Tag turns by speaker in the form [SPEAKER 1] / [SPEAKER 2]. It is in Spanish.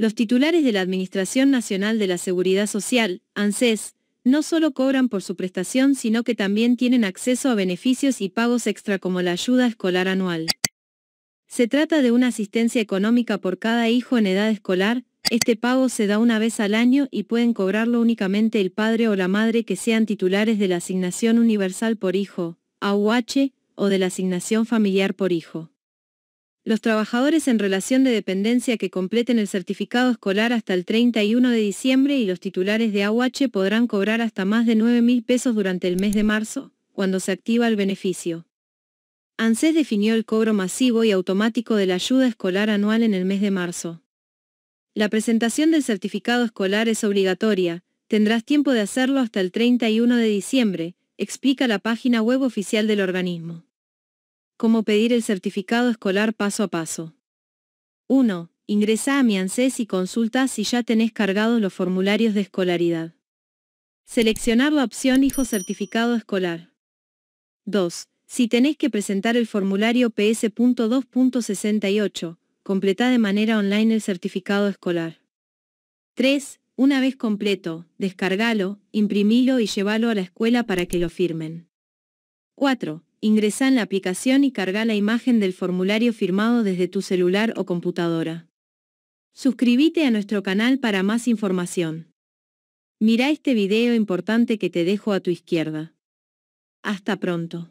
[SPEAKER 1] Los titulares de la Administración Nacional de la Seguridad Social, ANSES, no solo cobran por su prestación, sino que también tienen acceso a beneficios y pagos extra como la ayuda escolar anual. Se trata de una asistencia económica por cada hijo en edad escolar, este pago se da una vez al año y pueden cobrarlo únicamente el padre o la madre que sean titulares de la Asignación Universal por Hijo, AUH, o de la Asignación Familiar por Hijo. Los trabajadores en relación de dependencia que completen el certificado escolar hasta el 31 de diciembre y los titulares de AUH podrán cobrar hasta más de 9.000 mil pesos durante el mes de marzo, cuando se activa el beneficio. ANSES definió el cobro masivo y automático de la ayuda escolar anual en el mes de marzo. La presentación del certificado escolar es obligatoria, tendrás tiempo de hacerlo hasta el 31 de diciembre, explica la página web oficial del organismo. Cómo pedir el certificado escolar paso a paso. 1. Ingresa a mi ANSES y consulta si ya tenés cargados los formularios de escolaridad. Seleccionar la opción Hijo Certificado Escolar. 2. Si tenés que presentar el formulario PS.2.68, completa de manera online el certificado escolar. 3. Una vez completo, descargalo, imprimilo y llévalo a la escuela para que lo firmen. 4. Ingresa en la aplicación y carga la imagen del formulario firmado desde tu celular o computadora. Suscríbete a nuestro canal para más información. Mira este video importante que te dejo a tu izquierda. Hasta pronto.